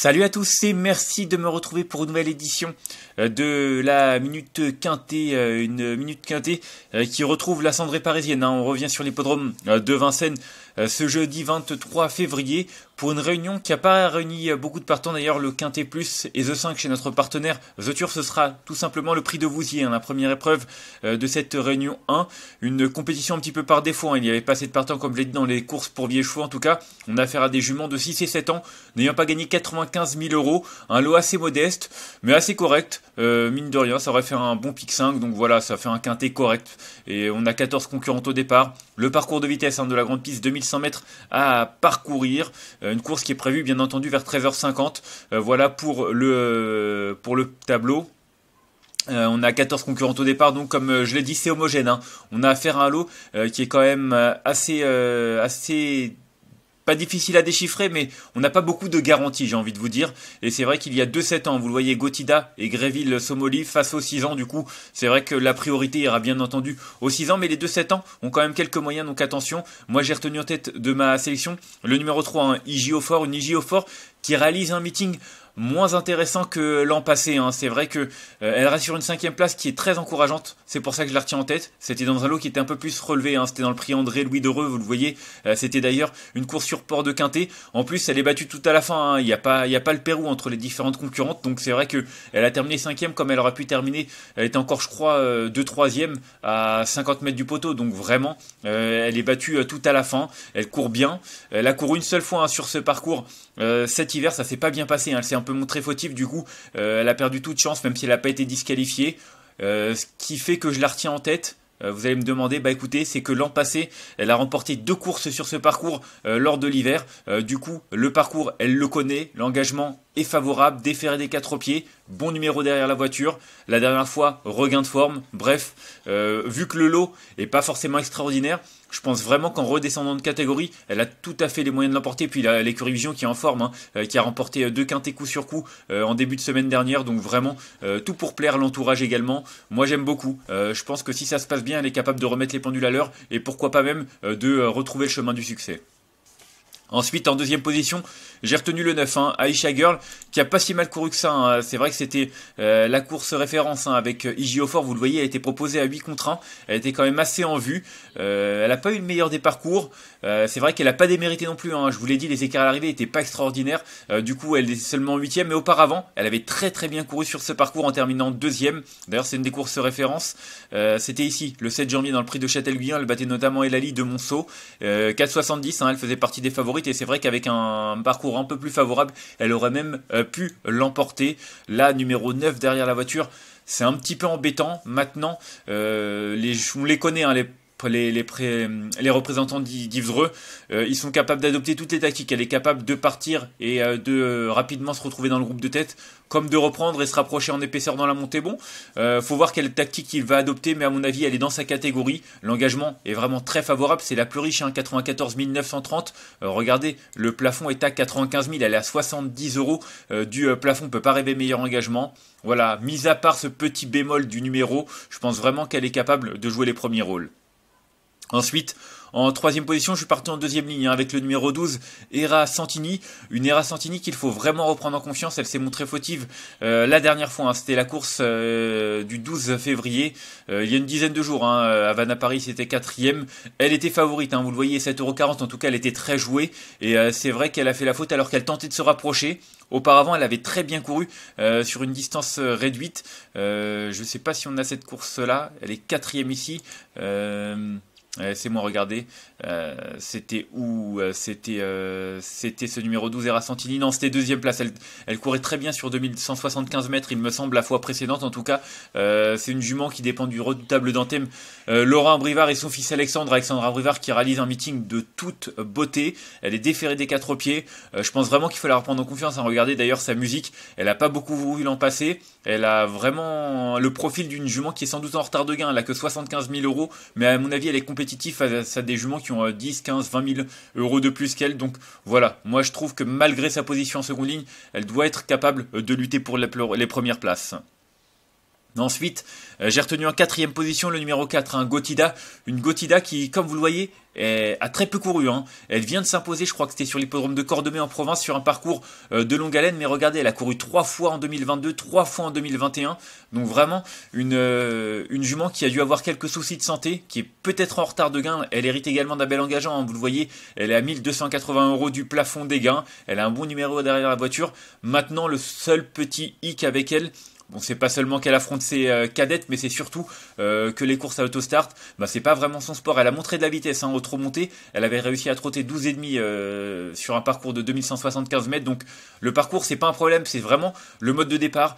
Salut à tous et merci de me retrouver pour une nouvelle édition euh, de la Minute Quintée, euh, une Minute Quintée euh, qui retrouve la cendrée parisienne. Hein. On revient sur l'hippodrome de Vincennes euh, ce jeudi 23 février pour une réunion qui n'a pas réuni beaucoup de partants. D'ailleurs, le Quintet Plus et The 5 chez notre partenaire The Turf, ce sera tout simplement le prix de Vouziers, hein, la première épreuve euh, de cette réunion 1. Une compétition un petit peu par défaut. Hein. Il n'y avait pas assez de partants, comme je l'ai dit, dans les courses pour Vieux-Chevaux. En tout cas, on a affaire à des juments de 6 et 7 ans, n'ayant pas gagné 95 000 euros. Un lot assez modeste, mais assez correct. Euh, mine de rien, ça aurait fait un bon pic 5. Donc voilà, ça fait un quintet correct. Et on a 14 concurrents au départ. Le parcours de vitesse hein, de la grande piste 2000 mètres à parcourir. Euh, une course qui est prévue bien entendu vers 13h50. Euh, voilà pour le, pour le tableau. Euh, on a 14 concurrents au départ, donc comme je l'ai dit, c'est homogène. Hein. On a affaire à un lot qui est quand même assez, assez pas difficile à déchiffrer, mais on n'a pas beaucoup de garanties, j'ai envie de vous dire. Et c'est vrai qu'il y a 2-7 ans, vous le voyez, Gotida et Gréville Somoli face aux 6 ans, du coup, c'est vrai que la priorité ira bien entendu aux 6 ans, mais les 2-7 ans ont quand même quelques moyens, donc attention. Moi, j'ai retenu en tête de ma sélection le numéro 3, un hein, Fort, une IGO Fort qui réalise un meeting moins intéressant que l'an passé. Hein. C'est vrai que euh, elle reste sur une cinquième place qui est très encourageante. C'est pour ça que je la retiens en tête. C'était dans un lot qui était un peu plus relevé. Hein. C'était dans le prix André Louis Dereux, vous le voyez. Euh, c'était d'ailleurs une course sur port de Quintet. En plus, elle est battue tout à la fin. Hein. Il n'y a pas, il a pas le Pérou entre les différentes concurrentes. Donc c'est vrai que elle a terminé cinquième comme elle aurait pu terminer. Elle était encore, je crois, euh, 3 troisième à 50 mètres du poteau. Donc vraiment, euh, elle est battue tout à la fin. Elle court bien. Elle a couru une seule fois sur ce parcours cet hiver. Ça s'est pas bien passé. Elle s'est montrer fautif du coup, euh, elle a perdu toute chance, même si elle n'a pas été disqualifiée. Euh, ce qui fait que je la retiens en tête euh, vous allez me demander, bah écoutez, c'est que l'an passé, elle a remporté deux courses sur ce parcours lors de l'hiver. du coup, le parcours, elle le connaît, l'engagement, est favorable, déféré des quatre pieds, bon numéro derrière la voiture, la dernière fois regain de forme, bref, euh, vu que le lot est pas forcément extraordinaire, je pense vraiment qu'en redescendant de catégorie, elle a tout à fait les moyens de l'emporter. Puis l'écurie Vision qui est en forme, hein, euh, qui a remporté euh, deux quintés coup sur coup en début de semaine dernière. Donc vraiment, tout pour plaire l'entourage également. Moi, j'aime beaucoup. je pense que si ça se passe bien, elle est capable de remettre les pendules à l'heure et pourquoi pas même de retrouver le chemin du succès. Ensuite, en deuxième position, j'ai retenu le 9, hein, Aisha Girl, qui a pas si mal couru que ça. Hein. C'est vrai que c'était euh, la course référence hein, avec euh, Igi vous le voyez, elle a été proposée à 8 contre 1. Elle était quand même assez en vue. Euh, elle n'a pas eu le meilleur des parcours. c'est vrai qu'elle n'a pas démérité non plus. Je vous l'ai dit, les écarts à l'arrivée n'étaient pas extraordinaires. du coup, elle est seulement 8 mais auparavant, elle avait très très bien couru sur ce parcours en terminant deuxième. D'ailleurs, c'est une des courses référence. c'était ici, le 7 janvier, dans le prix de Châtel-Guyon. Elle battait notamment Elali de Monceau. 4,70, elle faisait partie des favoris et c'est vrai qu'avec un parcours un peu plus favorable, elle aurait même euh, pu l'emporter. La numéro 9 derrière la voiture, c'est un petit peu embêtant. Maintenant, euh, les, on les connaît, hein, les les, les euh, représentants d'Yves euh, ils sont capables d'adopter toutes les tactiques. Elle est capable de partir et euh, de euh, rapidement se retrouver dans le groupe de tête, comme de reprendre et se rapprocher en épaisseur dans la montée. Bon, faut voir quelle tactique il va adopter, mais à mon avis, elle est dans sa catégorie. L'engagement est vraiment très favorable. C'est la plus riche, hein, 94 930. regardez, le plafond est à 95 000. Elle est à 70 euros du plafond. Peut pas rêver meilleur engagement. Voilà, mis à part ce petit bémol du numéro, je pense vraiment qu'elle est capable de jouer les premiers rôles. Ensuite, en troisième position, je suis parti en deuxième ligne hein, avec le numéro 12, Hera Santini. Une Hera Santini qu'il faut vraiment reprendre en confiance. Elle s'est montrée fautive euh, la dernière fois. Hein. c'était la course euh, du 12 février, euh, il y a une dizaine de jours. Hein, Havana Paris, c'était quatrième. Elle était favorite, hein. vous le voyez, 7,40€. En tout cas, elle était très jouée. Et c'est vrai qu'elle a fait la faute alors qu'elle tentait de se rapprocher. Auparavant, elle avait très bien couru sur une distance réduite. je ne sais pas si on a cette course-là. Elle est quatrième ici. C'est eh, moi regarder. Euh, c'était où euh, C'était euh, c'était ce numéro 12, et Non, c'était deuxième place. Elle, courait très bien sur 2175 mètres, il me semble, la fois précédente. En tout cas, c'est une jument qui dépend du redoutable d'Anthem. Laurent Brivard et son fils Alexandre. Alexandra Brivard qui réalise un meeting de toute beauté. Elle est déférée des quatre pieds. je pense vraiment qu'il faut la reprendre en confiance. Hein. Regardez d'ailleurs sa musique. Elle n'a pas beaucoup voulu l'an passé. Elle a vraiment le profil d'une jument qui est sans doute en retard de gain. Elle a que 75 000 euros. Mais à mon avis, elle est compétitive face à des juments qui ont 10, 15, 20 000 euros de plus qu'elle. Donc voilà, moi je trouve que malgré sa position en seconde ligne, elle doit être capable euh, de lutter pour les premières places. Ensuite, euh, j'ai retenu en quatrième position le numéro 4, un hein, Gotida. Une Gotida qui, comme vous le voyez, a très peu couru. Hein. Elle vient de s'imposer, je crois que c'était sur l'hippodrome de Cordemais en province, sur un parcours euh, de longue haleine. Mais regardez, elle a couru trois fois en 2022, trois fois en 2021. Donc vraiment, euh, une, jument qui a dû avoir quelques soucis de santé, qui est peut-être en retard de gain. Elle hérite également d'un bel engageant. Hein, vous le voyez, elle est à 1280 euros du plafond des gains. Elle a un bon numéro derrière la voiture. Maintenant, le seul petit hic avec elle, Bon, c'est pas seulement qu'elle affronte ses euh, cadettes, mais c'est surtout euh, que les courses à autostart, bah, c'est pas vraiment son sport. Elle a montré de la vitesse hein, au trop Elle avait réussi à trotter 12,5 demi euh, sur un parcours de 2175 mètres. Donc le parcours, c'est pas un problème, c'est vraiment le mode de départ.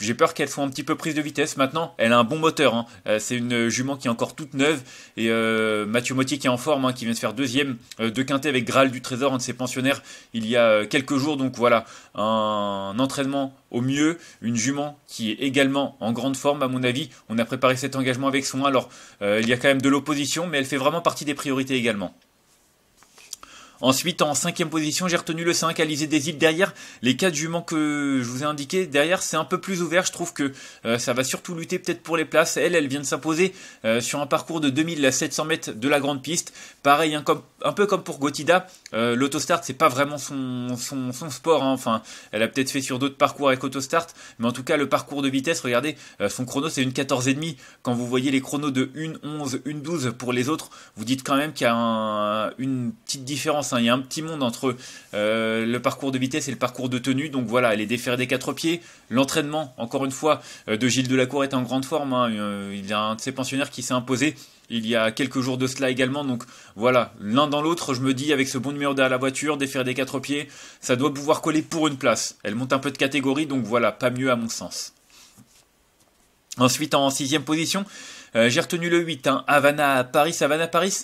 J'ai peur qu'elle soit un petit peu prise de vitesse maintenant. Elle a un bon moteur. Hein. Euh, c'est une jument qui est encore toute neuve. Et euh, Mathieu Mottier qui est en forme, hein, qui vient de faire deuxième euh, de quintet avec Graal du Trésor, un de ses pensionnaires, il y a quelques jours. Donc voilà, un entraînement au mieux, une jument qui est également en grande forme à mon avis. On a préparé cet engagement avec soin. Alors il y a quand même de l'opposition, mais elle fait vraiment partie des priorités également. Ensuite, en cinquième position, j'ai retenu le 5, l'Isée des îles derrière. Les quatre juments que je vous ai indiqués derrière, c'est un peu plus ouvert. Je trouve que euh, ça va surtout lutter peut-être pour les places. Elle, elle vient de s'imposer euh, sur un parcours de 2700 mètres de la grande piste. Pareil, un peu comme pour Gotida, euh, l'autostart, c'est pas vraiment son, sport. Hein. Enfin, elle a peut-être fait sur d'autres parcours avec autostart, mais en tout cas, le parcours de vitesse, regardez, son chrono, c'est une 14,5. Quand vous voyez les chronos de 1,11, 1,12 pour les autres, vous dites quand même qu'il y a une petite différence Hein, il y a un petit monde entre euh, le parcours de vitesse et le parcours de tenue. Donc voilà, elle est défaire des quatre pieds. L'entraînement, encore une fois, euh, de Gilles Delacour est en grande forme. Hein. Euh, il y a un de ses pensionnaires qui s'est imposé il y a quelques jours de cela également. Donc voilà, l'un dans l'autre, je me dis avec ce bon numéro derrière la voiture, défaire des quatre pieds, ça doit pouvoir coller pour une place. Elle monte un peu de catégorie, donc voilà, pas mieux à mon sens. Ensuite, en sixième position, j'ai retenu le 8, hein, Havana Paris, Havana Paris,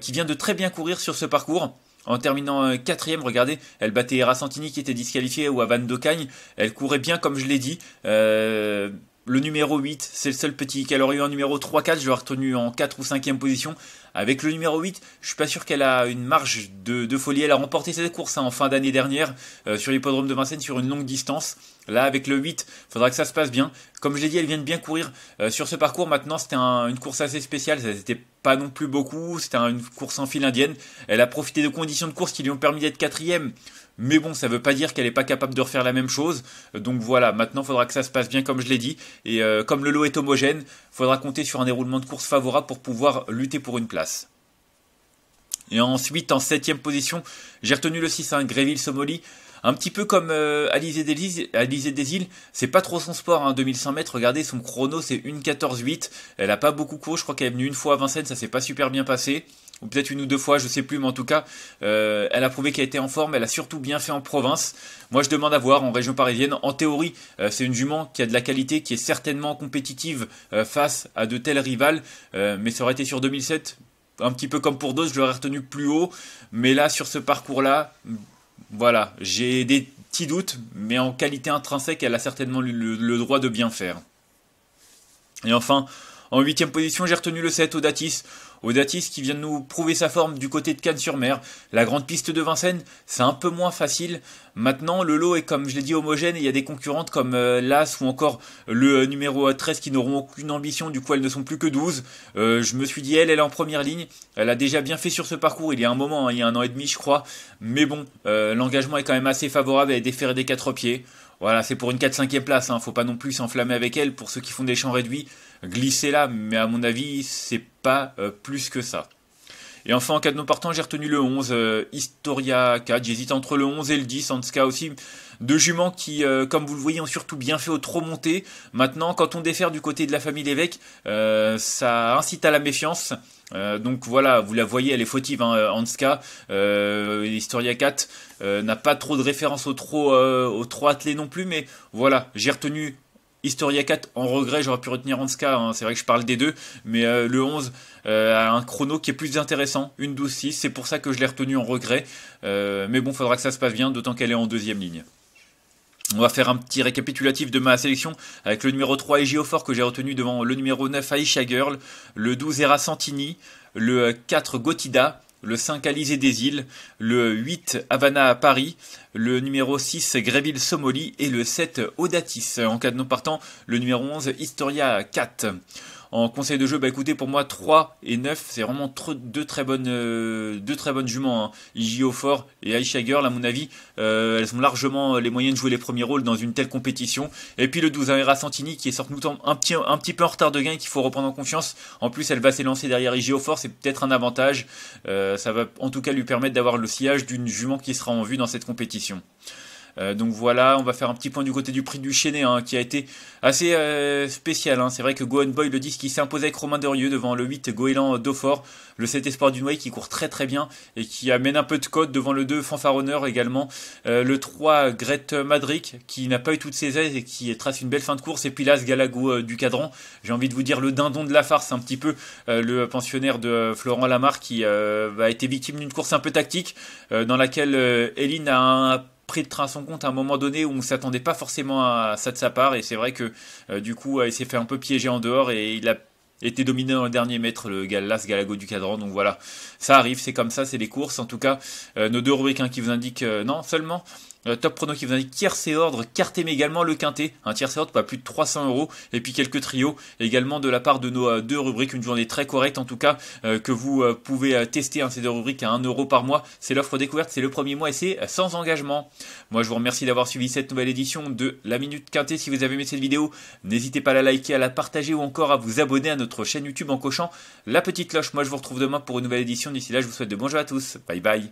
qui vient de très bien courir sur ce parcours. En terminant euh, quatrième, regardez, elle battait Era Santini qui était disqualifié ou à Van Docagne. Elle courait bien comme je l'ai dit. Euh, le numéro 8, c'est le seul petit qu'elle aurait eu en numéro 3-4, je l'aurais retenu en 4 ou 5e position. Avec le numéro 8, je suis pas sûr qu'elle a une marge de, folie. Elle a remporté cette course hein, en fin d'année dernière euh, sur l'hippodrome de Vincennes sur une longue distance. Là, avec le 8, faudra que ça se passe bien. Comme je l'ai dit, elle vient de bien courir euh, sur ce parcours. Maintenant, c'était une course assez spéciale. n'était pas non plus beaucoup. C'était une course en file indienne. Elle a profité de conditions de course qui lui ont permis d'être quatrième. Mais bon, ça ne veut pas dire qu'elle n'est pas capable de refaire la même chose. Donc voilà, maintenant, il faudra que ça se passe bien, comme je l'ai dit. Et euh, comme le lot est homogène, il faudra compter sur un déroulement de course favorable pour pouvoir lutter pour une place. Et ensuite, en septième position, j'ai retenu le 6, hein, Gréville Somoli. Un petit peu comme euh, Alizé des Îles, c'est pas trop son sport, hein, 2100 mètres, regardez, son chrono c'est 1.14.8, elle n'a pas beaucoup couru, je crois qu'elle est venue une fois à Vincennes, ça s'est pas super bien passé ou peut-être une ou deux fois, je sais plus, mais en tout cas, euh, elle a prouvé qu'elle était en forme, elle a surtout bien fait en province. Moi, je demande à voir en région parisienne. En théorie, euh, c'est une jument qui a de la qualité, qui est certainement compétitive euh, face à de tels rivales, mais ça aurait été sur 2007, un petit peu comme pour d'autres, je l'aurais retenu plus haut, mais là, sur ce parcours-là, voilà, j'ai des petits doutes, mais en qualité intrinsèque, elle a certainement le, droit de bien faire. Et enfin, en huitième position, j'ai retenu le 7, datis. Audatis qui vient de nous prouver sa forme du côté de Cannes-sur-Mer. La grande piste de Vincennes, c'est un peu moins facile. Maintenant, le lot est, comme je l'ai dit, homogène et il y a des concurrentes comme euh, l'As ou encore le euh, numéro 13 qui n'auront aucune ambition, du coup elles ne sont plus que 12. Euh, je me suis dit, elle, elle est en première ligne. Elle a déjà bien fait sur ce parcours, il y a un moment, hein, il y a un an et demi, je crois. Mais bon, l'engagement est quand même assez favorable, elle est déférée des quatre pieds. Voilà, c'est pour une 4-5e place, ne hein. faut pas non plus s'enflammer avec elle pour ceux qui font des champs réduits glisser là, mais à mon avis, c'est pas euh, plus que ça. Et enfin, en cas de non partant, j'ai retenu le 11, euh, Historia 4. J'hésite entre le 11 et le 10, en aussi. Deux juments qui, euh, comme vous le voyez, ont surtout bien fait au trop monté. Maintenant, quand on défère du côté de la famille l'évêque, ça incite à la méfiance. donc voilà, vous la voyez, elle est fautive, en hein, Hanska. Historia 4 n'a pas trop de référence au trop, au trop non plus, mais voilà, j'ai retenu Historia 4, en regret, j'aurais pu retenir ce hein, cas c'est vrai que je parle des deux, mais euh, le 11 euh, a un chrono qui est plus intéressant, une 12-6, c'est pour ça que je l'ai retenu en regret, euh, mais bon, faudra que ça se passe bien, d'autant qu'elle est en deuxième ligne. On va faire un petit récapitulatif de ma sélection avec le numéro 3 fort que j'ai retenu devant le numéro 9 Aisha Girl, le 12 Era Santini, le 4 Gotida, le 5 alizé des Îles, le 8 Havana Paris, le numéro 6 Gréville Somoli et le 7 Audatis. En cas de non partant, le numéro 11 Historia 4. En conseil de jeu, bah écoutez, pour moi 3 et 9, c'est vraiment deux très bonnes euh, deux très bonnes juments. Hein. Fort et Aisha Girl, à mon avis, euh, elles ont largement euh, les moyens de jouer les premiers rôles dans une telle compétition. Et puis le 12 Aera hein, Santini qui est sorti un petit, un petit peu en retard de gain qu'il faut reprendre en confiance. En plus, elle va s'élancer derrière Iji Fort, c'est peut-être un avantage. ça va en tout cas lui permettre d'avoir le sillage d'une jument qui sera en vue dans cette compétition. Euh, donc voilà, on va faire un petit point du côté du prix du Chénet, hein, qui a été assez euh, spécial. Hein. C'est vrai que Gohan Boy, le 10, qui s'imposait avec Romain Derieux devant le 8, Goéland Daufort, le 7 Espoir du Noy, qui court très très bien et qui amène un peu de code devant le 2, Fanfaronneur également, euh, le 3, Gret Madric qui n'a pas eu toutes ses aises et qui trace une belle fin de course, et puis là, ce Galago du cadran, j'ai envie de vous dire le dindon de la farce, un petit peu le pensionnaire de Florent Lamar, qui a été victime d'une course un peu tactique, dans laquelle Eline a un pris de train à son compte à un moment donné où on s'attendait pas forcément à ça de sa part et c'est vrai que euh, du coup il s'est fait un peu piéger en dehors et il a été dominé dans le dernier mètre le Galas Galago du cadran donc voilà ça arrive c'est comme ça c'est les courses en tout cas euh, nos deux rubriques hein, qui vous indiquent euh, non seulement euh, top prono qui vous indique tiercé ordre, mais également le quintet, un tiercé ordre pas plus de 300 euros, et puis quelques trios également de la part de nos euh, deux rubriques, une journée très correcte en tout cas, euh, que vous pouvez tester hein, ces deux rubriques à 1 euro par mois, c'est l'offre découverte, c'est le premier mois et c'est sans engagement. Moi je vous remercie d'avoir suivi cette nouvelle édition de La Minute Quintet, si vous avez aimé cette vidéo, n'hésitez pas à la liker, à la partager ou encore à vous abonner à notre chaîne YouTube en cochant la petite cloche. Moi je vous retrouve demain pour une nouvelle édition, d'ici là je vous souhaite de bons jeux à tous, bye bye.